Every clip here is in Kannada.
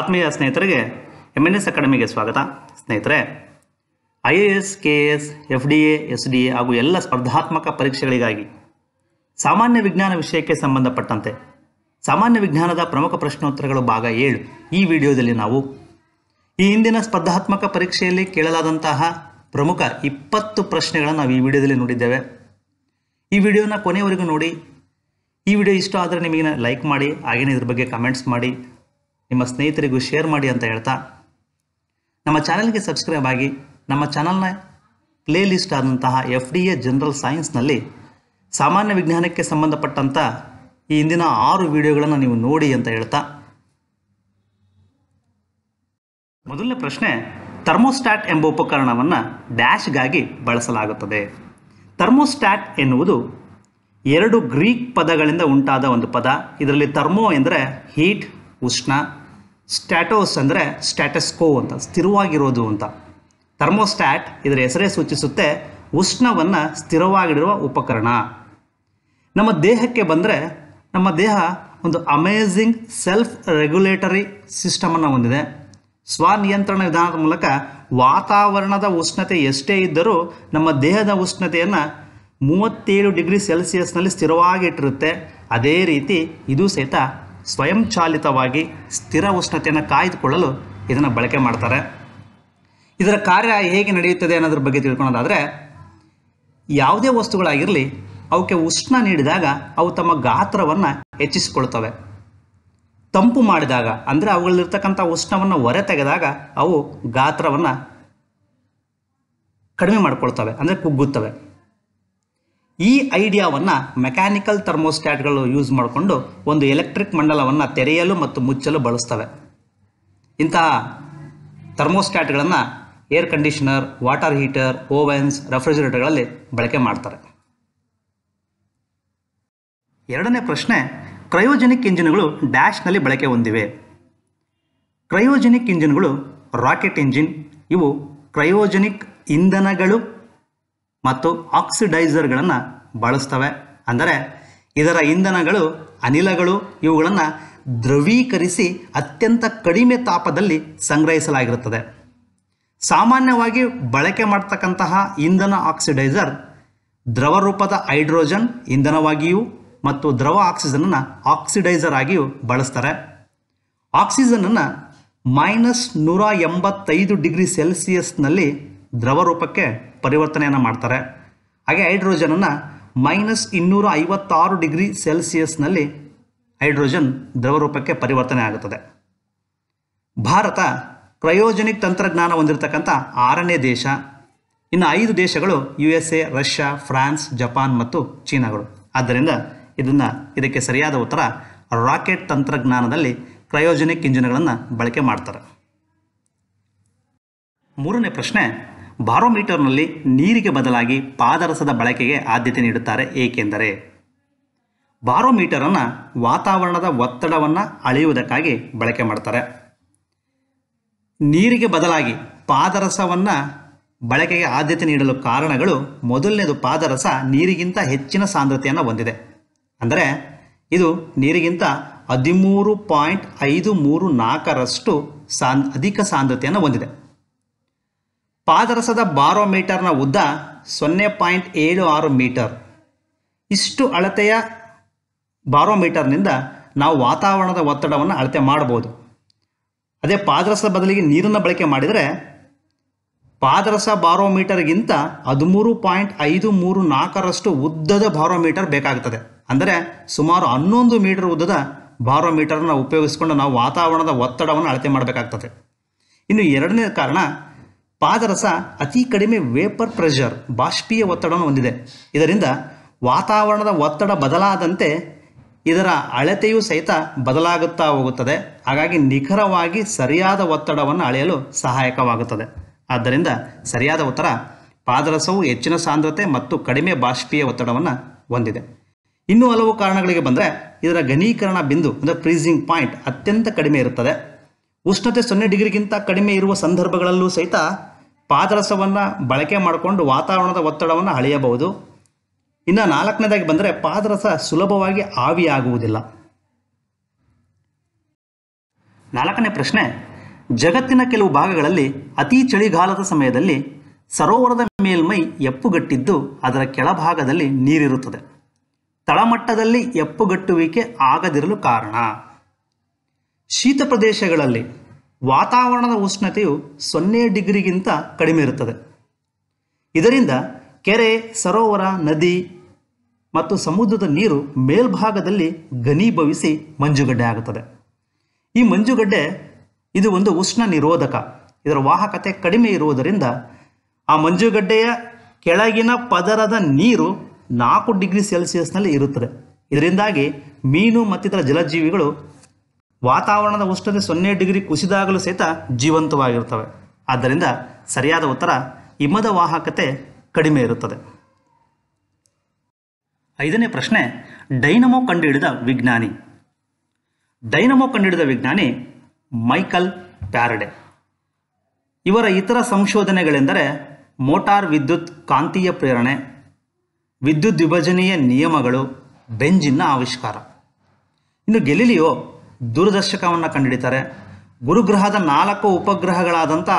ಆತ್ಮೀಯ ಸ್ನೇಹಿತರಿಗೆ ಎಮ್ ಎನ್ ಎಸ್ ಅಕಾಡೆಮಿಗೆ ಸ್ವಾಗತ ಸ್ನೇಹಿತರೆ I A S K S F D A S D A ಹಾಗೂ ಎಲ್ಲ ಸ್ಪರ್ಧಾತ್ಮಕ ಪರೀಕ್ಷೆಗಳಿಗಾಗಿ ಸಾಮಾನ್ಯ ವಿಜ್ಞಾನ ವಿಷಯಕ್ಕೆ ಸಂಬಂಧಪಟ್ಟಂತೆ ಸಾಮಾನ್ಯ ವಿಜ್ಞಾನದ ಪ್ರಮುಖ ಪ್ರಶ್ನೋತ್ತರಗಳು ಭಾಗ ಏಳು ಈ ವಿಡಿಯೋದಲ್ಲಿ ನಾವು ಈ ಹಿಂದಿನ ಸ್ಪರ್ಧಾತ್ಮಕ ಪರೀಕ್ಷೆಯಲ್ಲಿ ಕೇಳಲಾದಂತಹ ಪ್ರಮುಖ ಇಪ್ಪತ್ತು ಪ್ರಶ್ನೆಗಳನ್ನು ನಾವು ಈ ವಿಡಿಯೋದಲ್ಲಿ ನೋಡಿದ್ದೇವೆ ಈ ವಿಡಿಯೋನ ಕೊನೆಯವರೆಗೂ ನೋಡಿ ಈ ವಿಡಿಯೋ ಇಷ್ಟ ಆದರೆ ನಿಮಗೆ ಲೈಕ್ ಮಾಡಿ ಹಾಗೇನೇ ಇದ್ರ ಬಗ್ಗೆ ಕಮೆಂಟ್ಸ್ ಮಾಡಿ ನಿಮ್ಮ ಸ್ನೇಹಿತರಿಗೂ ಶೇರ್ ಮಾಡಿ ಅಂತ ಹೇಳ್ತಾ ನಮ್ಮ ಚಾನಲ್ಗೆ ಸಬ್ಸ್ಕ್ರೈಬ್ ಆಗಿ ನಮ್ಮ ಚಾನಲ್ನ ಪ್ಲೇಲಿಸ್ಟ್ ಆದಂತಹ ಎಫ್ ಡಿ ಎ ಜನರಲ್ ಸೈನ್ಸ್ನಲ್ಲಿ ಸಾಮಾನ್ಯ ವಿಜ್ಞಾನಕ್ಕೆ ಸಂಬಂಧಪಟ್ಟಂಥ ಈ ಹಿಂದಿನ ಆರು ವಿಡಿಯೋಗಳನ್ನು ನೀವು ನೋಡಿ ಅಂತ ಹೇಳ್ತಾ ಮೊದಲನೇ ಪ್ರಶ್ನೆ ಥರ್ಮೋಸ್ಟ್ಯಾಟ್ ಎಂಬ ಉಪಕರಣವನ್ನು ಡ್ಯಾಶ್ಗಾಗಿ ಬಳಸಲಾಗುತ್ತದೆ ಥರ್ಮೋಸ್ಟ್ಯಾಟ್ ಎನ್ನುವುದು ಎರಡು ಗ್ರೀಕ್ ಪದಗಳಿಂದ ಉಂಟಾದ ಒಂದು ಪದ ಇದರಲ್ಲಿ ಥರ್ಮೋ ಎಂದರೆ ಹೀಟ್ ಉಷ್ಣ ಸ್ಟ್ಯಾಟೋಸ್ ಅಂದರೆ ಸ್ಟ್ಯಾಟಸ್ಕೋ ಅಂತ ಸ್ಥಿರವಾಗಿರೋದು ಅಂತ ಥರ್ಮೋಸ್ಟ್ಯಾಟ್ ಇದರ ಹೆಸರೇ ಸೂಚಿಸುತ್ತೆ ಉಷ್ಣವನ್ನು ಸ್ಥಿರವಾಗಿಡುವ ಉಪಕರಣ ನಮ್ಮ ದೇಹಕ್ಕೆ ಬಂದರೆ ನಮ್ಮ ದೇಹ ಒಂದು ಅಮೇಝಿಂಗ್ ಸೆಲ್ಫ್ ರೆಗ್ಯುಲೇಟರಿ ಸಿಸ್ಟಮನ್ನು ಹೊಂದಿದೆ ಸ್ವನಿಯಂತ್ರಣ ವಿಧಾನದ ಮೂಲಕ ವಾತಾವರಣದ ಉಷ್ಣತೆ ಎಷ್ಟೇ ಇದ್ದರೂ ನಮ್ಮ ದೇಹದ ಉಷ್ಣತೆಯನ್ನು ಮೂವತ್ತೇಳು ಡಿಗ್ರಿ ಸೆಲ್ಸಿಯಸ್ನಲ್ಲಿ ಸ್ಥಿರವಾಗಿಟ್ಟಿರುತ್ತೆ ಅದೇ ರೀತಿ ಇದು ಸಹಿತ ಸ್ವಯಂಚಾಲಿತವಾಗಿ ಸ್ಥಿರ ಉಷ್ಣತೆಯನ್ನು ಕಾಯ್ದುಕೊಳ್ಳಲು ಇದನ್ನು ಬಳಕೆ ಮಾಡ್ತಾರೆ ಇದರ ಕಾರ್ಯ ಹೇಗೆ ನಡೆಯುತ್ತದೆ ಅನ್ನೋದ್ರ ಬಗ್ಗೆ ತಿಳ್ಕೊಳ್ಳೋದಾದರೆ ಯಾವುದೇ ವಸ್ತುಗಳಾಗಿರಲಿ ಅವಕ್ಕೆ ಉಷ್ಣ ನೀಡಿದಾಗ ಅವು ತಮ್ಮ ಗಾತ್ರವನ್ನು ಹೆಚ್ಚಿಸಿಕೊಳ್ತವೆ ತಂಪು ಮಾಡಿದಾಗ ಅಂದರೆ ಅವುಗಳಲ್ಲಿರ್ತಕ್ಕಂಥ ಉಷ್ಣವನ್ನು ಹೊರೆ ತೆಗೆದಾಗ ಅವು ಗಾತ್ರವನ್ನು ಕಡಿಮೆ ಮಾಡಿಕೊಳ್ತವೆ ಅಂದರೆ ಕುಗ್ಗುತ್ತವೆ ಈ ಐಡಿಯಾವನ್ನು ಮೆಕ್ಯಾನಿಕಲ್ ಥರ್ಮೋಸ್ಟ್ಯಾಟ್ಗಳು ಯೂಸ್ ಮಾಡಿಕೊಂಡು ಒಂದು ಎಲೆಕ್ಟ್ರಿಕ್ ಮಂಡಲವನ್ನು ತೆರೆಯಲು ಮತ್ತು ಮುಚ್ಚಲು ಬಳಸ್ತವೆ ಇಂತಹ ಥರ್ಮೋಸ್ಟ್ಯಾಟ್ಗಳನ್ನು air conditioner water heater ovens ರೆಫ್ರಿಜರೇಟರ್ಗಳಲ್ಲಿ ಬಳಕೆ ಮಾಡ್ತಾರೆ ಎರಡನೇ ಪ್ರಶ್ನೆ ಕ್ರಯೋಜೆನಿಕ್ ಇಂಜಿನ್ಗಳು ಡ್ಯಾಶ್ನಲ್ಲಿ ಬಳಕೆ ಹೊಂದಿವೆ ಕ್ರಯೋಜೆನಿಕ್ ಇಂಜಿನ್ಗಳು ರಾಕೆಟ್ ಇಂಜಿನ್ ಇವು ಕ್ರಯೋಜೆನಿಕ್ ಇಂಧನಗಳು ಮತ್ತು ಆಕ್ಸಿಡೈಸರ್ಗಳನ್ನು ಬಳಸ್ತವೆ ಅಂದರೆ ಇದರ ಇಂಧನಗಳು ಅನಿಲಗಳು ಇವುಗಳನ್ನು ದ್ರವೀಕರಿಸಿ ಅತ್ಯಂತ ಕಡಿಮೆ ತಾಪದಲ್ಲಿ ಸಂಗ್ರಹಿಸಲಾಗಿರುತ್ತದೆ ಸಾಮಾನ್ಯವಾಗಿ ಬಳಕೆ ಮಾಡ್ತಕ್ಕಂತಹ ಇಂಧನ ಆಕ್ಸಿಡೈಸರ್ ದ್ರವರೂಪದ ಹೈಡ್ರೋಜನ್ ಇಂಧನವಾಗಿಯೂ ಮತ್ತು ದ್ರವ ಆಕ್ಸಿಜನನ್ನು ಆಕ್ಸಿಡೈಸರ್ ಆಗಿಯೂ ಬಳಸ್ತಾರೆ ಆಕ್ಸಿಜನನ್ನು ಮೈನಸ್ ನೂರ ಎಂಬತ್ತೈದು ಡಿಗ್ರಿ ಸೆಲ್ಸಿಯಸ್ನಲ್ಲಿ ದ್ರವ ರೂಪಕ್ಕೆ ಪರಿವರ್ತನೆಯನ್ನು ಮಾಡ್ತಾರೆ ಹಾಗೆ ಹೈಡ್ರೋಜನನ್ನು ಮೈನಸ್ ಇನ್ನೂರ ಐವತ್ತಾರು ಡಿಗ್ರಿ ಸೆಲ್ಸಿಯಸ್ನಲ್ಲಿ ಹೈಡ್ರೋಜನ್ ದ್ರವ ರೂಪಕ್ಕೆ ಪರಿವರ್ತನೆ ಆಗುತ್ತದೆ ಭಾರತ ಕ್ರಯೋಜನಿಕ್ ತಂತ್ರಜ್ಞಾನ ಹೊಂದಿರತಕ್ಕಂಥ ಆರನೇ ದೇಶ ಇನ್ನು ಐದು ದೇಶಗಳು U S A Russia France Japan ಮತ್ತು ಚೀನಾಗಳು ಆದ್ದರಿಂದ ಇದನ್ನು ಇದಕ್ಕೆ ಸರಿಯಾದ ಉತ್ತರ ರಾಕೆಟ್ ತಂತ್ರಜ್ಞಾನದಲ್ಲಿ ಕ್ರಯೋಜನಿಕ್ ಇಂಜಿನ್ಗಳನ್ನು ಬಳಕೆ ಮಾಡ್ತಾರೆ ಮೂರನೇ ಪ್ರಶ್ನೆ ಬಾರೋಮೀಟರ್ನಲ್ಲಿ ನೀರಿಗೆ ಬದಲಾಗಿ ಪಾದರಸದ ಬಳಕೆಗೆ ಆದ್ಯತೆ ನೀಡುತ್ತಾರೆ ಏಕೆಂದರೆ ಬಾರೋಮೀಟರನ್ನು ವಾತಾವರಣದ ಒತ್ತಡವನ್ನು ಅಳೆಯುವುದಕ್ಕಾಗಿ ಬಳಕೆ ಮಾಡ್ತಾರೆ ನೀರಿಗೆ ಬದಲಾಗಿ ಪಾದರಸವನ್ನು ಬಳಕೆಗೆ ಆದ್ಯತೆ ನೀಡಲು ಕಾರಣಗಳು ಮೊದಲನೇದು ಪಾದರಸ ನೀರಿಗಿಂತ ಹೆಚ್ಚಿನ ಸಾಂದ್ರತೆಯನ್ನು ಹೊಂದಿದೆ ಅಂದರೆ ಇದು ನೀರಿಗಿಂತ ಹದಿಮೂರು ಪಾಯಿಂಟ್ ಐದು ಮೂರು ನಾಲ್ಕರಷ್ಟು ಸಾಂದ್ ಅಧಿಕ ಸಾಂದ್ರತೆಯನ್ನು ಹೊಂದಿದೆ ಪಾದರಸದ ಬಾರೋಮೀಟರ್ನ ಉದ್ದ ಸೊನ್ನೆ ಪಾಯಿಂಟ್ ಏಳು ಆರು ಮೀಟರ್ ಇಷ್ಟು ಅಳತೆಯ ಬಾರೋಮೀಟರ್ನಿಂದ ನಾವು ವಾತಾವರಣದ ಒತ್ತಡವನ್ನು ಅಳತೆ ಮಾಡ್ಬೋದು ಅದೇ ಪಾದರಸದ ಬದಲಿಗೆ ನೀರನ್ನು ಬಳಕೆ ಮಾಡಿದರೆ ಪಾದರಸ ಬಾರೋಮೀಟರ್ಗಿಂತ ಹದಿಮೂರು ಪಾಯಿಂಟ್ ಐದು ಮೂರು ನಾಲ್ಕರಷ್ಟು ಉದ್ದದ ಬಾರೋಮೀಟರ್ ಬೇಕಾಗುತ್ತದೆ ಅಂದರೆ ಸುಮಾರು ಹನ್ನೊಂದು ಮೀಟರ್ ಉದ್ದದ ಬಾರೋಮೀಟರ್ನ ಉಪಯೋಗಿಸ್ಕೊಂಡು ನಾವು ವಾತಾವರಣದ ಒತ್ತಡವನ್ನು ಅಳತೆ ಮಾಡಬೇಕಾಗ್ತದೆ ಇನ್ನು ಎರಡನೇ ಕಾರಣ ಪಾದರಸ ಅತಿ ಕಡಿಮೆ ವೇಪರ್ ಪ್ರೆಷರ್ ಬಾಷ್ಪೀಯ ಒತ್ತಡವನ್ನು ಹೊಂದಿದೆ ಇದರಿಂದ ವಾತಾವರಣದ ಒತ್ತಡ ಬದಲಾದಂತೆ ಇದರ ಅಳತೆಯು ಸಹಿತ ಬದಲಾಗುತ್ತಾ ಹೋಗುತ್ತದೆ ಹಾಗಾಗಿ ನಿಖರವಾಗಿ ಸರಿಯಾದ ಒತ್ತಡವನ್ನು ಅಳೆಯಲು ಸಹಾಯಕವಾಗುತ್ತದೆ ಆದ್ದರಿಂದ ಸರಿಯಾದ ಉತ್ತರ ಪಾದರಸವು ಹೆಚ್ಚಿನ ಸಾಂದ್ರತೆ ಮತ್ತು ಕಡಿಮೆ ಬಾಷ್ಪೀಯ ಒತ್ತಡವನ್ನು ಹೊಂದಿದೆ ಇನ್ನೂ ಹಲವು ಕಾರಣಗಳಿಗೆ ಬಂದರೆ ಇದರ ಘನೀಕರಣ ಬಿಂದು ಅಂದರೆ ಫ್ರೀಸಿಂಗ್ ಪಾಯಿಂಟ್ ಅತ್ಯಂತ ಕಡಿಮೆ ಇರುತ್ತದೆ ಉಷ್ಣತೆ ಸೊನ್ನೆ ಡಿಗ್ರಿಗಿಂತ ಕಡಿಮೆ ಇರುವ ಸಂದರ್ಭಗಳಲ್ಲೂ ಸಹಿತ ಪಾದರಸವನ್ನು ಬಳಕೆ ಮಾಡಿಕೊಂಡು ವಾತಾವರಣದ ಒತ್ತಡವನ್ನು ಅಳೆಯಬಹುದು ಇನ್ನು ನಾಲ್ಕನೇದಾಗಿ ಬಂದರೆ ಪಾದರಸ ಸುಲಭವಾಗಿ ಆವಿಯಾಗುವುದಿಲ್ಲ ನಾಲ್ಕನೇ ಪ್ರಶ್ನೆ ಜಗತ್ತಿನ ಕೆಲವು ಭಾಗಗಳಲ್ಲಿ ಅತಿ ಚಳಿಗಾಲದ ಸಮಯದಲ್ಲಿ ಸರೋವರದ ಮೇಲ್ಮೈ ಎಪ್ಪುಗಟ್ಟಿದ್ದು ಅದರ ಕೆಳಭಾಗದಲ್ಲಿ ನೀರಿರುತ್ತದೆ ತಳಮಟ್ಟದಲ್ಲಿ ಎಪ್ಪುಗಟ್ಟುವಿಕೆ ಆಗದಿರಲು ಕಾರಣ ಶೀತ ಪ್ರದೇಶಗಳಲ್ಲಿ ವಾತಾವರಣದ ಉಷ್ಣತೆಯು ಸೊನ್ನೆ ಡಿಗ್ರಿಗಿಂತ ಕಡಿಮೆ ಇರುತ್ತದೆ ಇದರಿಂದ ಕೆರೆ ಸರೋವರ ನದಿ ಮತ್ತು ಸಮುದ್ರದ ನೀರು ಮೇಲ್ಭಾಗದಲ್ಲಿ ಘನೀಭವಿಸಿ ಮಂಜುಗಡ್ಡೆ ಆಗುತ್ತದೆ ಈ ಮಂಜುಗಡ್ಡೆ ಇದು ಒಂದು ಉಷ್ಣ ನಿರೋಧಕ ಇದರ ವಾಹಕತೆ ಕಡಿಮೆ ಇರುವುದರಿಂದ ಆ ಮಂಜುಗಡ್ಡೆಯ ಕೆಳಗಿನ ಪದರದ ನೀರು ನಾಲ್ಕು ಡಿಗ್ರಿ ಸೆಲ್ಸಿಯಸ್ನಲ್ಲಿ ಇರುತ್ತದೆ ಇದರಿಂದಾಗಿ ಮೀನು ಮತ್ತಿತರ ಜಲಜೀವಿಗಳು ವಾತಾವರಣದ ಉಷ್ಣತೆ ಸೊನ್ನೆ ಡಿಗ್ರಿ ಕುಸಿದಾಗಲೂ ಸಹಿತ ಜೀವಂತವಾಗಿರುತ್ತವೆ ಆದ್ದರಿಂದ ಸರಿಯಾದ ಉತ್ತರ ಹಿಮದ ವಾಹಕತೆ ಕಡಿಮೆ ಇರುತ್ತದೆ ಐದನೇ ಪ್ರಶ್ನೆ ಡೈನಮೋ ಕಂಡುಹಿಡಿದ ವಿಜ್ಞಾನಿ ಡೈನಮೋ ಕಂಡುಹಿಡಿದ ವಿಜ್ಞಾನಿ ಮೈಕಲ್ ಪ್ಯಾರಡೆ ಇವರ ಇತರ ಸಂಶೋಧನೆಗಳೆಂದರೆ ಮೋಟಾರ್ ವಿದ್ಯುತ್ ಕಾಂತೀಯ ಪ್ರೇರಣೆ ವಿದ್ಯುತ್ ವಿಭಜನೆಯ ನಿಯಮಗಳು ಬೆಂಜಿನ್ನ ಆವಿಷ್ಕಾರ ಇನ್ನು ಗೆಲಿಲಿಯೋ ದೂರದರ್ಶಕವನ್ನು ಕಂಡುಹಿಡಿತಾರೆ ಗುರುಗ್ರಹದ ನಾಲ್ಕು ಉಪಗ್ರಹಗಳಾದಂಥ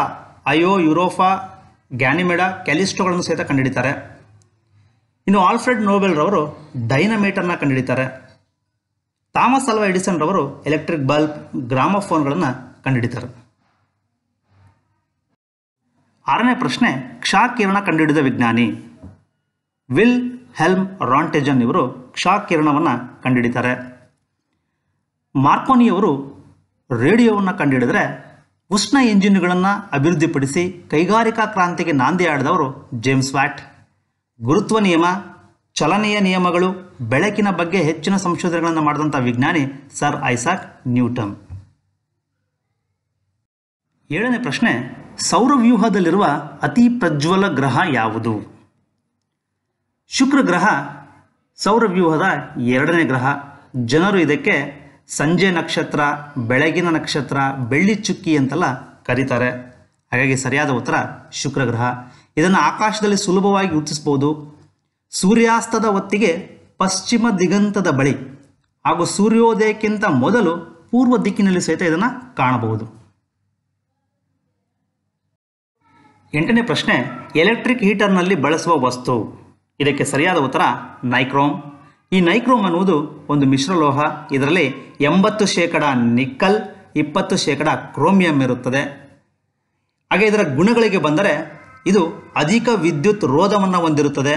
ಅಯೋ ಯುರೋಫಾ ಗ್ಯಾನಿಮೆಡಾ ಕ್ಯಾಲಿಸ್ಟೋಗಳನ್ನು ಸಹಿತ ಕಂಡುಹಿಡಿತಾರೆ ಇನ್ನು ಆಲ್ಫ್ರೆಡ್ ನೋಬೆಲ್ರವರು ಡೈನಮೀಟರ್ನ ಕಂಡುಹಿಡಿತಾರೆ ಥಾಮಸ್ ಅಲ್ವಾ ಎಡಿಸನ್ ರವರು ಎಲೆಕ್ಟ್ರಿಕ್ ಬಲ್ಬ್ ಗ್ರಾಮಫೋನ್ಗಳನ್ನು ಕಂಡುಹಿಡಿತಾರೆ ಆರನೇ ಪ್ರಶ್ನೆ ಕ್ಷಾಕಿರಣ ಕಂಡುಹಿಡಿದ ವಿಜ್ಞಾನಿ ವಿಲ್ ಹೆಲ್ಮ್ ರಾಂಟೆಜನ್ ಇವರು ಕ್ಷಾಕಿರಣವನ್ನು ಕಂಡುಹಿಡಿತಾರೆ ಮಾರ್ಕೋನಿಯವರು ರೇಡಿಯೋವನ್ನು ಕಂಡುಹಿಡಿದ್ರೆ ಉಷ್ಣ ಇಂಜಿನ್ಗಳನ್ನು ಅಭಿವೃದ್ಧಿಪಡಿಸಿ ಕೈಗಾರಿಕಾ ಕ್ರಾಂತಿಗೆ ನಾಂದಿ ಆಡಿದವರು ಜೇಮ್ಸ್ ವ್ಯಾಟ್ ಗುರುತ್ವ ನಿಯಮ ಚಲನೆಯ ನಿಯಮಗಳು ಬೆಳಕಿನ ಬಗ್ಗೆ ಹೆಚ್ಚಿನ ಸಂಶೋಧನೆಗಳನ್ನು ಮಾಡಿದಂಥ ವಿಜ್ಞಾನಿ ಸರ್ ಐಸಾಕ್ ನ್ಯೂಟನ್ ಏಳನೇ ಪ್ರಶ್ನೆ ಸೌರವ್ಯೂಹದಲ್ಲಿರುವ ಅತಿ ಪ್ರಜ್ವಲ ಗ್ರಹ ಯಾವುದು ಶುಕ್ರ ಗ್ರಹ ಸೌರವ್ಯೂಹದ ಎರಡನೇ ಗ್ರಹ ಜನರು ಇದಕ್ಕೆ ಸಂಜೆ ನಕ್ಷತ್ರ ಬೆಳಗಿನ ನಕ್ಷತ್ರ ಬೆಳ್ಳಿ ಚುಕ್ಕಿ ಅಂತೆಲ್ಲ ಕರೀತಾರೆ ಹಾಗಾಗಿ ಸರಿಯಾದ ಉತ್ತರ ಶುಕ್ರಗ್ರಹ ಇದನ್ನು ಆಕಾಶದಲ್ಲಿ ಸುಲಭವಾಗಿ ಗುರುತಿಸ್ಬೋದು ಸೂರ್ಯಾಸ್ತದ ಹೊತ್ತಿಗೆ ಪಶ್ಚಿಮ ದಿಗಂತದ ಬಳಿ ಹಾಗೂ ಸೂರ್ಯೋದಯಕ್ಕಿಂತ ಮೊದಲು ಪೂರ್ವ ದಿಕ್ಕಿನಲ್ಲಿ ಸಹಿತ ಇದನ್ನು ಕಾಣಬಹುದು ಎಂಟನೇ ಪ್ರಶ್ನೆ ಎಲೆಕ್ಟ್ರಿಕ್ ಹೀಟರ್ನಲ್ಲಿ ಬಳಸುವ ವಸ್ತು ಇದಕ್ಕೆ ಸರಿಯಾದ ಉತ್ತರ ನೈಕ್ರೋಮ್ ಈ ನೈಕ್ರೋಮ್ ಅನ್ನುವುದು ಒಂದು ಮಿಶ್ರಲೋಹ ಇದರಲ್ಲಿ ಎಂಬತ್ತು ಶೇಕಡ ನಿಕ್ಕಲ್ ಇಪ್ಪತ್ತು ಶೇಕಡ ಕ್ರೋಮಿಯಂ ಇರುತ್ತದೆ ಹಾಗೆ ಇದರ ಗುಣಗಳಿಗೆ ಬಂದರೆ ಇದು ಅಧಿಕ ವಿದ್ಯುತ್ ರೋಧವನ್ನು ಹೊಂದಿರುತ್ತದೆ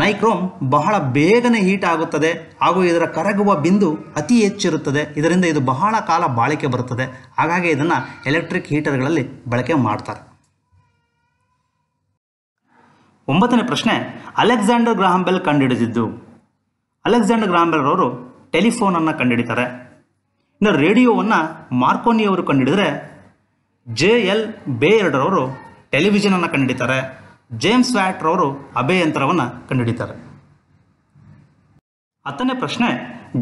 ನೈಕ್ರೋಮ್ ಬಹಳ ಬೇಗನೆ ಹೀಟ್ ಆಗುತ್ತದೆ ಹಾಗೂ ಇದರ ಕರಗುವ ಬಿಂದು ಅತಿ ಹೆಚ್ಚಿರುತ್ತದೆ ಇದರಿಂದ ಇದು ಬಹಳ ಕಾಲ ಬಾಳಿಕೆ ಬರುತ್ತದೆ ಹಾಗಾಗಿ ಇದನ್ನು ಎಲೆಕ್ಟ್ರಿಕ್ ಹೀಟರ್ಗಳಲ್ಲಿ ಬಳಕೆ ಮಾಡ್ತಾರೆ ಒಂಬತ್ತನೇ ಪ್ರಶ್ನೆ ಅಲೆಕ್ಸಾಂಡರ್ ಗ್ರಾಹಂಬೆಲ್ ಕಂಡುಹಿಡಿದಿದ್ದು ಅಲೆಕ್ಸಾಂಡರ್ ಗ್ರಾಂಬೆಲ್ ಅವರು ಟೆಲಿಫೋನನ್ನು ಕಂಡುಹಿಡಿತಾರೆ ಇನ್ನು ರೇಡಿಯೋವನ್ನು ಮಾರ್ಕೋನಿಯವರು ಕಂಡುಹಿಡಿದರೆ ಜೆ ಎಲ್ ಬೇಯರ್ಡ್ರವರು ಟೆಲಿವಿಷನನ್ನು ಕಂಡುಹಿಡಿತಾರೆ ಜೇಮ್ಸ್ ವ್ಯಾಟ್ರವರು ಅಭಯಂತರವನ್ನು ಕಂಡುಹಿಡಿತಾರೆ ಹತ್ತನೇ ಪ್ರಶ್ನೆ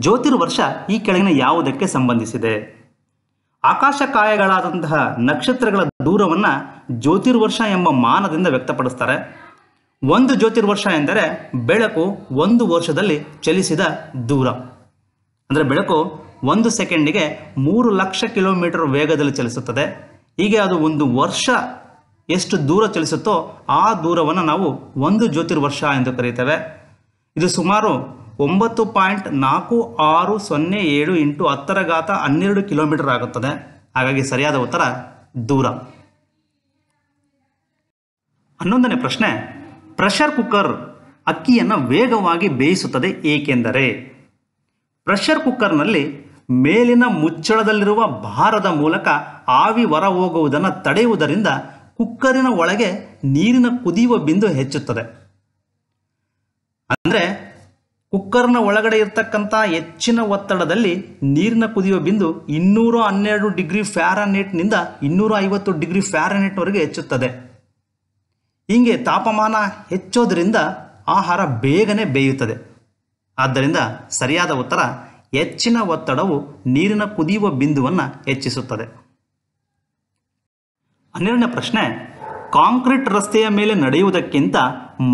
ಜ್ಯೋತಿರ್ವರ್ಷ ಈ ಕೆಳಗಿನ ಯಾವುದಕ್ಕೆ ಸಂಬಂಧಿಸಿದೆ ಆಕಾಶಕಾಯಗಳಾದಂತಹ ನಕ್ಷತ್ರಗಳ ದೂರವನ್ನು ಜ್ಯೋತಿರ್ವರ್ಷ ಎಂಬ ಮಾನದಿಂದ ವ್ಯಕ್ತಪಡಿಸ್ತಾರೆ ಒಂದು ಜ್ಯೋತಿರ್ವರ್ಷ ಎಂದರೆ ಬೆಳಕು ಒಂದು ವರ್ಷದಲ್ಲಿ ಚಲಿಸಿದ ದೂರ ಅಂದರೆ ಬೆಳಕು ಒಂದು ಸೆಕೆಂಡಿಗೆ ಮೂರು ಲಕ್ಷ ಕಿಲೋಮೀಟರ್ ವೇಗದಲ್ಲಿ ಚಲಿಸುತ್ತದೆ ಹೀಗೆ ಅದು ಒಂದು ವರ್ಷ ಎಷ್ಟು ದೂರ ಚಲಿಸುತ್ತೋ ಆ ದೂರವನ್ನು ನಾವು ಒಂದು ಜ್ಯೋತಿರ್ವರ್ಷ ಎಂದು ಕರೀತೇವೆ ಇದು ಸುಮಾರು ಒಂಬತ್ತು ಪಾಯಿಂಟ್ ನಾಲ್ಕು ಆರು ಸೊನ್ನೆ ಏಳು ಇಂಟು ಹತ್ತರ ಘಾತ ಹನ್ನೆರಡು ಕಿಲೋಮೀಟರ್ ಆಗುತ್ತದೆ ಹಾಗಾಗಿ ಸರಿಯಾದ ಉತ್ತರ ದೂರ ಹನ್ನೊಂದನೇ ಪ್ರಶ್ನೆ ಪ್ರೆಷರ್ ಕುಕ್ಕರ್ ಅಕ್ಕಿಯನ್ನು ವೇಗವಾಗಿ ಬೇಯಿಸುತ್ತದೆ ಏಕೆಂದರೆ ಪ್ರೆಷರ್ ಕುಕ್ಕರ್ನಲ್ಲಿ ಮೇಲಿನ ಮುಚ್ಚಳದಲ್ಲಿರುವ ಭಾರದ ಮೂಲಕ ಆವಿ ಹೊರ ಹೋಗುವುದನ್ನು ತಡೆಯುವುದರಿಂದ ಕುಕ್ಕರಿನ ಒಳಗೆ ನೀರಿನ ಕುದಿಯುವ ಬಿಂದು ಹೆಚ್ಚುತ್ತದೆ ಅಂದರೆ ಕುಕ್ಕರ್ನ ಒಳಗಡೆ ಇರತಕ್ಕಂಥ ಹೆಚ್ಚಿನ ಒತ್ತಡದಲ್ಲಿ ನೀರಿನ ಕುದಿಯುವ ಬಿಂದು ಇನ್ನೂರ ಹನ್ನೆರಡು ಡಿಗ್ರಿ ಫ್ಯಾರನೇಟ್ನಿಂದ ಇನ್ನೂರ ಐವತ್ತು ಡಿಗ್ರಿ ಫ್ಯಾರನೇಟ್ವರೆಗೆ ಹೆಚ್ಚುತ್ತದೆ ಹೀಗೆ ತಾಪಮಾನ ಹೆಚ್ಚೋದ್ರಿಂದ ಆಹಾರ ಬೇಗನೆ ಬೇಯುತ್ತದೆ ಆದ್ದರಿಂದ ಸರಿಯಾದ ಉತ್ತರ ಹೆಚ್ಚಿನ ಒತ್ತಡವು ನೀರಿನ ಕುದಿಯುವ ಬಿಂದುವನ್ನು ಹೆಚ್ಚಿಸುತ್ತದೆ ಹನ್ನೆರಡನೇ ಪ್ರಶ್ನೆ ಕಾಂಕ್ರೀಟ್ ರಸ್ತೆಯ ಮೇಲೆ ನಡೆಯುವುದಕ್ಕಿಂತ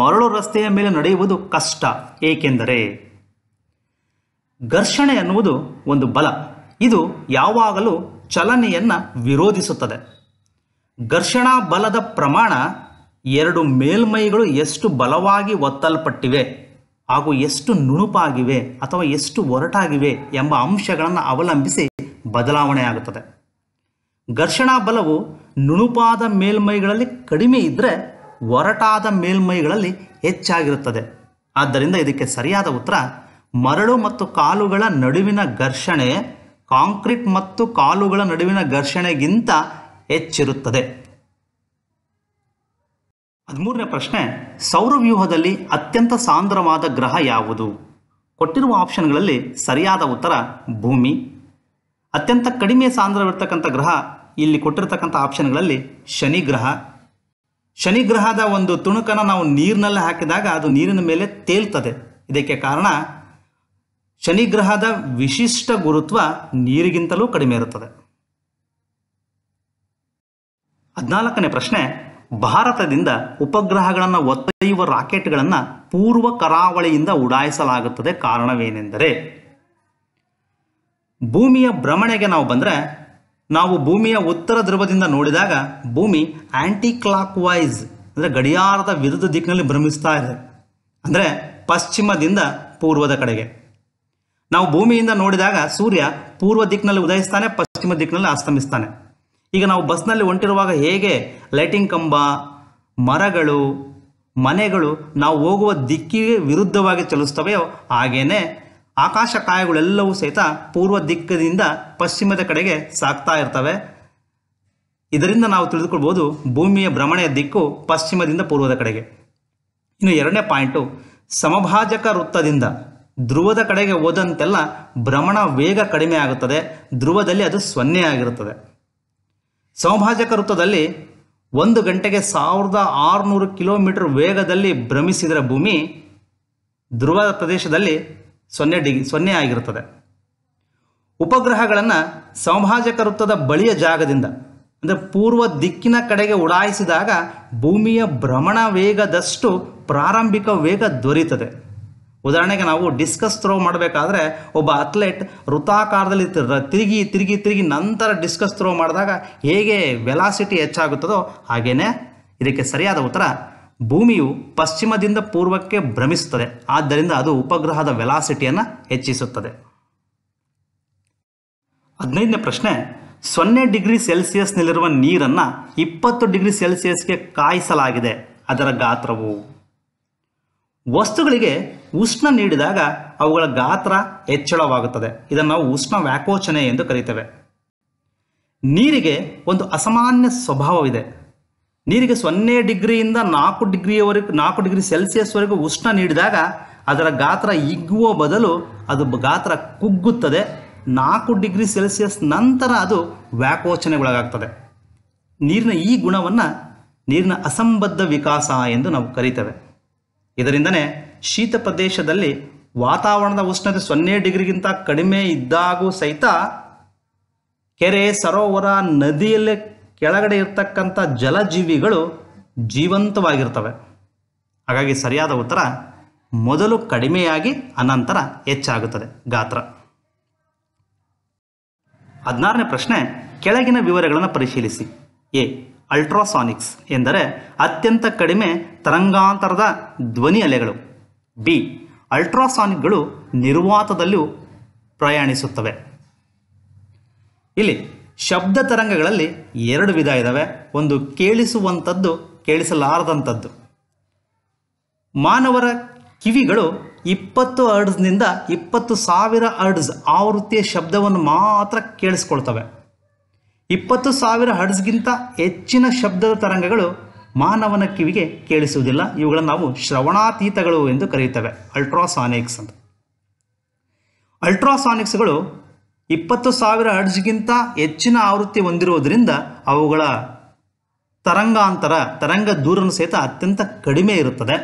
ಮರಳು ರಸ್ತೆಯ ಮೇಲೆ ನಡೆಯುವುದು ಕಷ್ಟ ಏಕೆಂದರೆ ಘರ್ಷಣೆ ಎನ್ನುವುದು ಒಂದು ಬಲ ಇದು ಯಾವಾಗಲೂ ಚಲನೆಯನ್ನು ವಿರೋಧಿಸುತ್ತದೆ ಘರ್ಷಣಾ ಬಲದ ಪ್ರಮಾಣ ಎರಡು ಮೇಲ್ಮೈಗಳು ಎಷ್ಟು ಬಲವಾಗಿ ಒತ್ತಲ್ಪಟ್ಟಿವೆ ಹಾಗೂ ಎಷ್ಟು ನುಣುಪಾಗಿವೆ ಅಥವಾ ಎಷ್ಟು ಒರಟಾಗಿವೆ ಎಂಬ ಅಂಶಗಳನ್ನು ಅವಲಂಬಿಸಿ ಬದಲಾವಣೆಯಾಗುತ್ತದೆ ಘರ್ಷಣಾ ಬಲವು ನುಣುಪಾದ ಮೇಲ್ಮೈಗಳಲ್ಲಿ ಕಡಿಮೆ ಇದ್ದರೆ ಒರಟಾದ ಮೇಲ್ಮೈಗಳಲ್ಲಿ ಹೆಚ್ಚಾಗಿರುತ್ತದೆ ಆದ್ದರಿಂದ ಇದಕ್ಕೆ ಸರಿಯಾದ ಉತ್ತರ ಮರಳು ಮತ್ತು ಕಾಲುಗಳ ನಡುವಿನ ಘರ್ಷಣೆ ಕಾಂಕ್ರೀಟ್ ಮತ್ತು ಕಾಲುಗಳ ನಡುವಿನ ಘರ್ಷಣೆಗಿಂತ ಹೆಚ್ಚಿರುತ್ತದೆ ಹದಿಮೂರನೇ ಪ್ರಶ್ನೆ ಸೌರವ್ಯೂಹದಲ್ಲಿ ಅತ್ಯಂತ ಸಾಂದ್ರವಾದ ಗ್ರಹ ಯಾವುದು ಕೊಟ್ಟಿರುವ ಆಪ್ಷನ್ಗಳಲ್ಲಿ ಸರಿಯಾದ ಉತ್ತರ ಭೂಮಿ ಅತ್ಯಂತ ಕಡಿಮೆ ಸಾಂದ್ರವಿರ್ತಕ್ಕಂಥ ಗ್ರಹ ಇಲ್ಲಿ ಕೊಟ್ಟಿರ್ತಕ್ಕಂಥ ಆಪ್ಷನ್ಗಳಲ್ಲಿ ಶನಿ ಗ್ರಹ ಶನಿ ಗ್ರಹದ ಒಂದು ತುಣುಕನ್ನು ನಾವು ನೀರಿನಲ್ಲಿ ಹಾಕಿದಾಗ ಅದು ನೀರಿನ ಮೇಲೆ ತೇಲ್ತದೆ ಇದಕ್ಕೆ ಕಾರಣ ಶನಿ ಗ್ರಹದ ವಿಶಿಷ್ಟ ಗುರುತ್ವ ನೀರಿಗಿಂತಲೂ ಕಡಿಮೆ ಇರುತ್ತದೆ ಹದಿನಾಲ್ಕನೇ ಪ್ರಶ್ನೆ ಭಾರತದಿಂದ ಉಪಗ್ರಹಗಳನ್ನು ಒತ್ತೊಯ್ಯುವ ರಾಕೆಟ್ಗಳನ್ನು ಪೂರ್ವ ಕರಾವಳಿಯಿಂದ ಉಡಾಯಿಸಲಾಗುತ್ತದೆ ಕಾರಣವೇನೆಂದರೆ ಭೂಮಿಯ ಭ್ರಮಣೆಗೆ ನಾವು ಬಂದರೆ ನಾವು ಭೂಮಿಯ ಉತ್ತರ ಧ್ರುವದಿಂದ ನೋಡಿದಾಗ ಭೂಮಿ ಆ್ಯಂಟಿ ಕ್ಲಾಕ್ ವೈಸ್ ಅಂದರೆ ಗಡಿಯಾರದ ವಿರುದ್ಧ ದಿಕ್ಕಿನಲ್ಲಿ ಭ್ರಮಿಸ್ತಾ ಇದೆ ಅಂದರೆ ಪಶ್ಚಿಮದಿಂದ ಪೂರ್ವದ ಕಡೆಗೆ ನಾವು ಭೂಮಿಯಿಂದ ನೋಡಿದಾಗ ಸೂರ್ಯ ಪೂರ್ವ ದಿಕ್ಕಿನಲ್ಲಿ ಉದಯಿಸ್ತಾನೆ ಪಶ್ಚಿಮ ದಿಕ್ಕಿನಲ್ಲಿ ಅಸ್ತಮಿಸ್ತಾನೆ ಈಗ ನಾವು ಬಸ್ನಲ್ಲಿ ಹೊಂಟಿರುವಾಗ ಹೇಗೆ ಲೈಟಿಂಗ್ ಕಂಬ ಮರಗಳು ಮನೆಗಳು ನಾವು ಹೋಗುವ ದಿಕ್ಕಿಗೆ ವಿರುದ್ಧವಾಗಿ ಚಲಿಸ್ತವೆಯೋ ಹಾಗೆಯೇ ಆಕಾಶ ಕಾಯಗಳೆಲ್ಲವೂ ಸಹಿತ ಪೂರ್ವ ದಿಕ್ಕದಿಂದ ಪಶ್ಚಿಮದ ಕಡೆಗೆ ಸಾಗ್ತಾ ಇರ್ತವೆ ಇದರಿಂದ ನಾವು ತಿಳಿದುಕೊಳ್ಬೋದು ಭೂಮಿಯ ಭ್ರಮಣೆಯ ದಿಕ್ಕು ಪಶ್ಚಿಮದಿಂದ ಪೂರ್ವದ ಕಡೆಗೆ ಇನ್ನು ಎರಡನೇ ಪಾಯಿಂಟು ಸಮಭಾಜಕ ವೃತ್ತದಿಂದ ಧ್ರುವದ ಕಡೆಗೆ ಹೋದಂತೆಲ್ಲ ಭ್ರಮಣ ವೇಗ ಕಡಿಮೆ ಆಗುತ್ತದೆ ಧ್ರುವದಲ್ಲಿ ಅದು ಸೊನ್ನೆ ಆಗಿರುತ್ತದೆ ಸಮಭಾಜಕ ವೃತ್ತದಲ್ಲಿ ಒಂದು ಗಂಟೆಗೆ ಸಾವಿರದ ಆರುನೂರು ಕಿಲೋಮೀಟರ್ ವೇಗದಲ್ಲಿ ಭ್ರಮಿಸಿದರೆ ಭೂಮಿ ಧ್ರುವ ಪ್ರದೇಶದಲ್ಲಿ ಸೊನ್ನೆ ಡಿಗ್ರಿ ಸೊನ್ನೆ ಆಗಿರುತ್ತದೆ ಉಪಗ್ರಹಗಳನ್ನು ಸಮಭಾಜಕ ವೃತ್ತದ ಬಳಿಯ ಜಾಗದಿಂದ ಅಂದರೆ ಪೂರ್ವ ದಿಕ್ಕಿನ ಕಡೆಗೆ ಉಡಾಯಿಸಿದಾಗ ಭೂಮಿಯ ಭ್ರಮಣ ವೇಗದಷ್ಟು ಪ್ರಾರಂಭಿಕ ವೇಗ ದೊರೆಯುತ್ತದೆ ಉದಾಹರಣೆಗೆ ನಾವು ಡಿಸ್ಕಸ್ ಥ್ರೋ ಮಾಡಬೇಕಾದ್ರೆ ಒಬ್ಬ ಅಥ್ಲೆಟ್ ವೃತ್ತಾಕಾರದಲ್ಲಿ ತಿರುಗಿ ತಿರುಗಿ ತಿರುಗಿ ನಂತರ ಡಿಸ್ಕಸ್ ಥ್ರೋ ಮಾಡಿದಾಗ ಹೇಗೆ ವೆಲಾಸಿಟಿ ಹೆಚ್ಚಾಗುತ್ತದೋ ಹಾಗೇನೆ ಇದಕ್ಕೆ ಸರಿಯಾದ ಉತ್ತರ ಭೂಮಿಯು ಪಶ್ಚಿಮದಿಂದ ಪೂರ್ವಕ್ಕೆ ಭ್ರಮಿಸುತ್ತದೆ ಆದ್ದರಿಂದ ಅದು ಉಪಗ್ರಹದ ವೆಲಾಸಿಟಿಯನ್ನು ಹೆಚ್ಚಿಸುತ್ತದೆ ಹದಿನೈದನೇ ಪ್ರಶ್ನೆ ಸೊನ್ನೆ ಡಿಗ್ರಿ ಸೆಲ್ಸಿಯಸ್ನಲ್ಲಿರುವ ನೀರನ್ನು ಇಪ್ಪತ್ತು ಡಿಗ್ರಿ ಸೆಲ್ಸಿಯಸ್ಗೆ ಕಾಯಿಸಲಾಗಿದೆ ಅದರ ಗಾತ್ರವು ವಸ್ತುಗಳಿಗೆ ಉಷ್ಣ ನೀಡಿದಾಗ ಅವುಗಳ ಗಾತ್ರ ಹೆಚ್ಚಳವಾಗುತ್ತದೆ ಇದನ್ನು ನಾವು ಉಷ್ಣ ವ್ಯಾಕೋಚನೆ ಎಂದು ಕರೀತೇವೆ ನೀರಿಗೆ ಒಂದು ಅಸಾಮಾನ್ಯ ಸ್ವಭಾವವಿದೆ ನೀರಿಗೆ ಸೊನ್ನೆ ಡಿಗ್ರಿಯಿಂದ ನಾಲ್ಕು ಡಿಗ್ರಿಯವರೆಗೂ ನಾಲ್ಕು ಡಿಗ್ರಿ ಸೆಲ್ಸಿಯಸ್ವರೆಗೂ ಉಷ್ಣ ನೀಡಿದಾಗ ಅದರ ಗಾತ್ರ ಇಗ್ಗುವ ಬದಲು ಅದು ಗಾತ್ರ ಕುಗ್ಗುತ್ತದೆ ನಾಲ್ಕು ಡಿಗ್ರಿ ಸೆಲ್ಸಿಯಸ್ ನಂತರ ಅದು ವ್ಯಾಕೋಚನೆಗೊಳಗಾಗ್ತದೆ ನೀರಿನ ಈ ಗುಣವನ್ನು ನೀರಿನ ಅಸಂಬದ್ಧ ವಿಕಾಸ ಎಂದು ನಾವು ಕರಿತೇವೆ ಇದರಿಂದನೇ ಶೀತ ಪ್ರದೇಶದಲ್ಲಿ ವಾತಾವರಣದ ಉಷ್ಣತೆ ಸೊನ್ನೆ ಡಿಗ್ರಿಗಿಂತ ಕಡಿಮೆ ಇದ್ದಾಗೂ ಸಹಿತ ಕೆರೆ ಸರೋವರ ನದಿಯಲ್ಲಿ ಕೆಳಗಡೆ ಇರ್ತಕ್ಕಂಥ ಜಲಜೀವಿಗಳು ಜೀವಂತವಾಗಿರ್ತವೆ ಹಾಗಾಗಿ ಸರಿಯಾದ ಉತ್ತರ ಮೊದಲು ಕಡಿಮೆಯಾಗಿ ಅನಂತರ ಹೆಚ್ಚಾಗುತ್ತದೆ ಗಾತ್ರ ಹದಿನಾರನೇ ಪ್ರಶ್ನೆ ಕೆಳಗಿನ ವಿವರಗಳನ್ನು ಪರಿಶೀಲಿಸಿ ಎ ಅಲ್ಟ್ರಾಸಾನಿಕ್ಸ್ ಎಂದರೆ ಅತ್ಯಂತ ಕಡಿಮೆ ತರಂಗಾಂತರದ ಧ್ವನಿ ಅಲೆಗಳು ಬಿ ಅಲ್ಟ್ರಾಸಾನಿಕ್ಗಳು ನಿರ್ವಾತದಲ್ಲೂ ಪ್ರಯಾಣಿಸುತ್ತವೆ ಇಲ್ಲಿ ಶಬ್ದ ತರಂಗಗಳಲ್ಲಿ ಎರಡು ವಿಧ ಇದ್ದಾವೆ ಒಂದು ಕೇಳಿಸುವಂಥದ್ದು ಕೇಳಿಸಲಾರದಂಥದ್ದು ಮಾನವರ ಕಿವಿಗಳು ಇಪ್ಪತ್ತು ಅರ್ಡ್ಸ್ನಿಂದ ಇಪ್ಪತ್ತು ಸಾವಿರ ಅರ್ಡ್ಸ್ ಆವೃತ್ತಿಯ ಶಬ್ದವನ್ನು ಮಾತ್ರ ಕೇಳಿಸ್ಕೊಳ್ತವೆ ಇಪ್ಪತ್ತು ಸಾವಿರ ಹಡ್ಸ್ಗಿಂತ ಹೆಚ್ಚಿನ ಶಬ್ದದ ತರಂಗಗಳು ಮಾನವನ ಕಿವಿಗೆ ಕೇಳಿಸುವುದಿಲ್ಲ ಇವುಗಳನ್ನು ನಾವು ಶ್ರವಣಾತೀತಗಳು ಎಂದು ಕರೆಯುತ್ತವೆ ಅಲ್ಟ್ರಾಸಾನಿಕ್ಸ್ ಅಂತ ಅಲ್ಟ್ರಾಸಾನಿಕ್ಸ್ಗಳು ಇಪ್ಪತ್ತು ಸಾವಿರ ಅಡ್ಜ್ಗಿಂತ ಹೆಚ್ಚಿನ ಆವೃತ್ತಿ ಹೊಂದಿರುವುದರಿಂದ ಅವುಗಳ ತರಂಗಾಂತರ ತರಂಗ ದೂರನ ಸಹಿತ ಅತ್ಯಂತ ಕಡಿಮೆ ಇರುತ್ತದೆ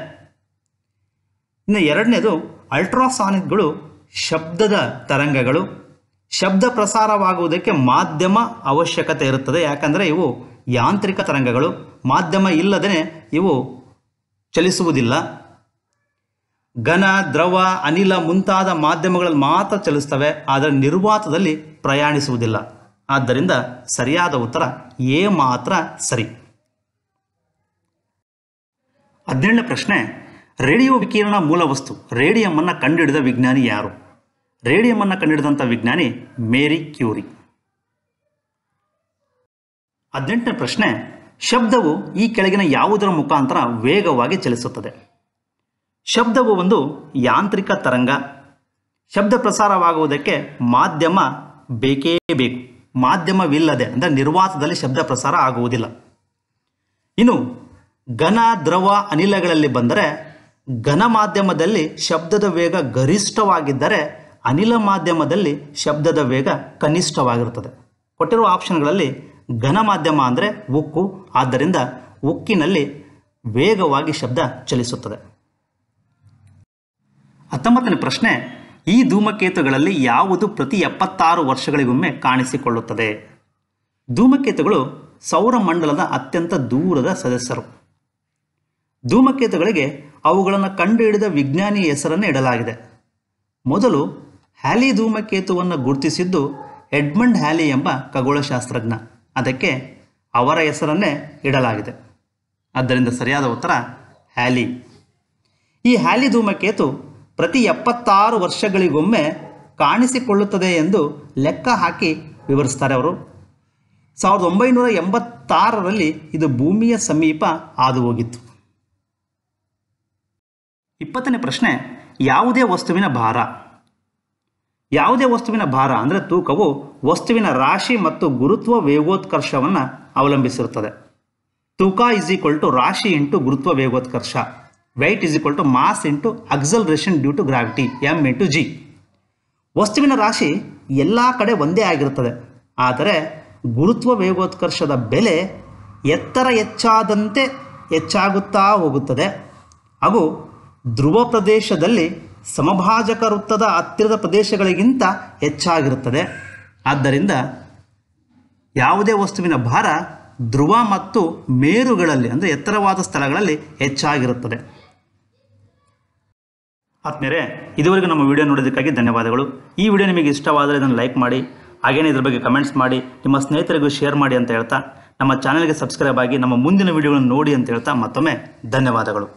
ಇನ್ನು ಎರಡನೇದು ಅಲ್ಟ್ರಾಸಾನಿಕ್ಗಳು ಶಬ್ದದ ತರಂಗಗಳು ಶಬ್ದ ಪ್ರಸಾರವಾಗುವುದಕ್ಕೆ ಮಾಧ್ಯಮ ಅವಶ್ಯಕತೆ ಇರುತ್ತದೆ ಯಾಕಂದರೆ ಇವು ಯಾಂತ್ರಿಕ ತರಂಗಗಳು ಮಾಧ್ಯಮ ಇಲ್ಲದೇ ಇವು ಚಲಿಸುವುದಿಲ್ಲ ಘನ ದ್ರವ ಅನಿಲ ಮುಂತಾದ ಮಾಧ್ಯಮಗಳಲ್ಲಿ ಮಾತ್ರ ಚಲಿಸ್ತವೆ ಆದರೆ ನಿರ್ವಾತದಲ್ಲಿ ಪ್ರಯಾಣಿಸುವುದಿಲ್ಲ ಆದ್ದರಿಂದ ಸರಿಯಾದ ಉತ್ತರ ಎ ಮಾತ್ರ ಸರಿ ಹದಿನೇಳನೇ ಪ್ರಶ್ನೆ ರೇಡಿಯೋ ವಿಕಿರಣ ಮೂಲ ವಸ್ತು ಅನ್ನು ಕಂಡುಹಿಡಿದ ವಿಜ್ಞಾನಿ ಯಾರು ಅನ್ನು ಕಂಡುಹಿಡಿದಂಥ ವಿಜ್ಞಾನಿ ಮೇರಿ ಕ್ಯೂರಿ ಹದಿನೆಂಟನೇ ಪ್ರಶ್ನೆ ಶಬ್ದವು ಈ ಕೆಳಗಿನ ಯಾವುದರ ಮುಖಾಂತರ ವೇಗವಾಗಿ ಚಲಿಸುತ್ತದೆ ಶಬ್ದವು ಒಂದು ಯಾಂತ್ರಿಕ ತರಂಗ ಶಬ್ದ ಪ್ರಸಾರವಾಗುವುದಕ್ಕೆ ಮಾಧ್ಯಮ ಬೇಕೇ ಬೇಕು ಮಾಧ್ಯಮವಿಲ್ಲದೆ ಅಂದರೆ ನಿರ್ವಾತದಲ್ಲಿ ಶಬ್ದ ಪ್ರಸಾರ ಆಗುವುದಿಲ್ಲ ಇನ್ನು ಘನ ದ್ರವ ಅನಿಲಗಳಲ್ಲಿ ಬಂದರೆ ಘನ ಮಾಧ್ಯಮದಲ್ಲಿ ಶಬ್ದದ ವೇಗ ಗರಿಷ್ಠವಾಗಿದ್ದರೆ ಅನಿಲ ಮಾಧ್ಯಮದಲ್ಲಿ ಶಬ್ದದ ವೇಗ ಕನಿಷ್ಠವಾಗಿರುತ್ತದೆ ಕೊಟ್ಟಿರುವ ಆಪ್ಷನ್ಗಳಲ್ಲಿ ಘನ ಮಾಧ್ಯಮ ಅಂದರೆ ಉಕ್ಕು ಆದ್ದರಿಂದ ಉಕ್ಕಿನಲ್ಲಿ ವೇಗವಾಗಿ ಶಬ್ದ ಚಲಿಸುತ್ತದೆ ಹತ್ತೊಂಬತ್ತನೇ ಪ್ರಶ್ನೆ ಈ ಧೂಮಕೇತುಗಳಲ್ಲಿ ಯಾವುದು ಪ್ರತಿ ಎಪ್ಪತ್ತಾರು ವರ್ಷಗಳಿಗೊಮ್ಮೆ ಕಾಣಿಸಿಕೊಳ್ಳುತ್ತದೆ ಧೂಮಕೇತುಗಳು ಸೌರಮಂಡಲದ ಅತ್ಯಂತ ದೂರದ ಸದಸ್ಯರು ಧೂಮಕೇತುಗಳಿಗೆ ಅವುಗಳನ್ನು ಕಂಡುಹಿಡಿದ ವಿಜ್ಞಾನಿ ಹೆಸರನ್ನು ಇಡಲಾಗಿದೆ ಮೊದಲು ಹ್ಯಾಲಿ ಧೂಮಕೇತುವನ್ನು ಗುರುತಿಸಿದ್ದು ಎಡ್ಮಂಡ್ ಹ್ಯಾಲಿ ಎಂಬ ಖಗೋಳಶಾಸ್ತ್ರಜ್ಞ ಅದಕ್ಕೆ ಅವರ ಹೆಸರನ್ನೇ ಇಡಲಾಗಿದೆ ಆದ್ದರಿಂದ ಸರಿಯಾದ ಉತ್ತರ ಹ್ಯಾಲಿ ಈ ಹ್ಯಾಲಿ ಧೂಮಕೇತು ಪ್ರತಿ ಎಪ್ಪತ್ತಾರು ವರ್ಷಗಳಿಗೊಮ್ಮೆ ಕಾಣಿಸಿಕೊಳ್ಳುತ್ತದೆ ಎಂದು ಲೆಕ್ಕ ಹಾಕಿ ವಿವರಿಸ್ತಾರೆ ಅವರು ಸಾವಿರದ ಒಂಬೈನೂರ ಎಂಬತ್ತಾರರಲ್ಲಿ ಇದು ಭೂಮಿಯ ಸಮೀಪ ಹಾದು ಹೋಗಿತ್ತು ಇಪ್ಪತ್ತನೇ ಪ್ರಶ್ನೆ ಯಾವುದೇ ವಸ್ತುವಿನ ಭಾರ ಯಾವುದೇ ವಸ್ತುವಿನ ಭಾರ ಅಂದರೆ ತೂಕವು ವಸ್ತುವಿನ ರಾಶಿ ಮತ್ತು ಗುರುತ್ವ ವೇಗೋತ್ಕರ್ಷವನ್ನು ಅವಲಂಬಿಸಿರುತ್ತದೆ ತೂಕ ಇಸ್ ಈಕ್ವಲ್ ಟು ರಾಶಿ ಇಂಟು ಗುರುತ್ವ ವೇಗೋತ್ಕರ್ಷ weight is equal to mass into acceleration due to gravity M into G ವಸ್ತುವಿನ ರಾಶಿ ಎಲ್ಲ ಕಡೆ ಒಂದೇ ಆಗಿರುತ್ತದೆ ಆದರೆ ಗುರುತ್ವ ವೇಗೋತ್ಕರ್ಷದ ಬೆಲೆ ಎತ್ತರ ಹೆಚ್ಚಾದಂತೆ ಹೆಚ್ಚಾಗುತ್ತಾ ಹೋಗುತ್ತದೆ ಹಾಗೂ ಧ್ರುವ ಪ್ರದೇಶದಲ್ಲಿ ಸಮಭಾಜಕ ವೃತ್ತದ ಹತ್ತಿರದ ಪ್ರದೇಶಗಳಿಗಿಂತ ಹೆಚ್ಚಾಗಿರುತ್ತದೆ ಆದ್ದರಿಂದ ಯಾವುದೇ ವಸ್ತುವಿನ ಭಾರ ಧ್ರುವ ಮತ್ತು ಮೇರುಗಳಲ್ಲಿ ಅಂದರೆ ಎತ್ತರವಾದ ಸ್ಥಳಗಳಲ್ಲಿ ಹೆಚ್ಚಾಗಿರುತ್ತದೆ ಆತ್ಮೇರೆ ಇದುವರೆಗೂ ನಮ್ಮ ವಿಡಿಯೋ ನೋಡೋದಕ್ಕಾಗಿ ಧನ್ಯವಾದಗಳು ಈ ವಿಡಿಯೋ ನಿಮಗೆ ಇಷ್ಟವಾದರೆ ಇದನ್ನು ಲೈಕ್ ಮಾಡಿ ಹಾಗೇನೇ ಇದ್ರ ಬಗ್ಗೆ ಕಮೆಂಟ್ಸ್ ಮಾಡಿ ನಿಮ್ಮ ಸ್ನೇಹಿತರಿಗೂ ಶೇರ್ ಮಾಡಿ ಅಂತ ಹೇಳ್ತಾ ನಮ್ಮ ಚಾನಲ್ಗೆ ಸಬ್ಸ್ಕ್ರೈಬ್ ಆಗಿ ನಮ್ಮ ಮುಂದಿನ ವಿಡಿಯೋಗಳನ್ನು ನೋಡಿ ಅಂತ ಹೇಳ್ತಾ ಮತ್ತೊಮ್ಮೆ ಧನ್ಯವಾದಗಳು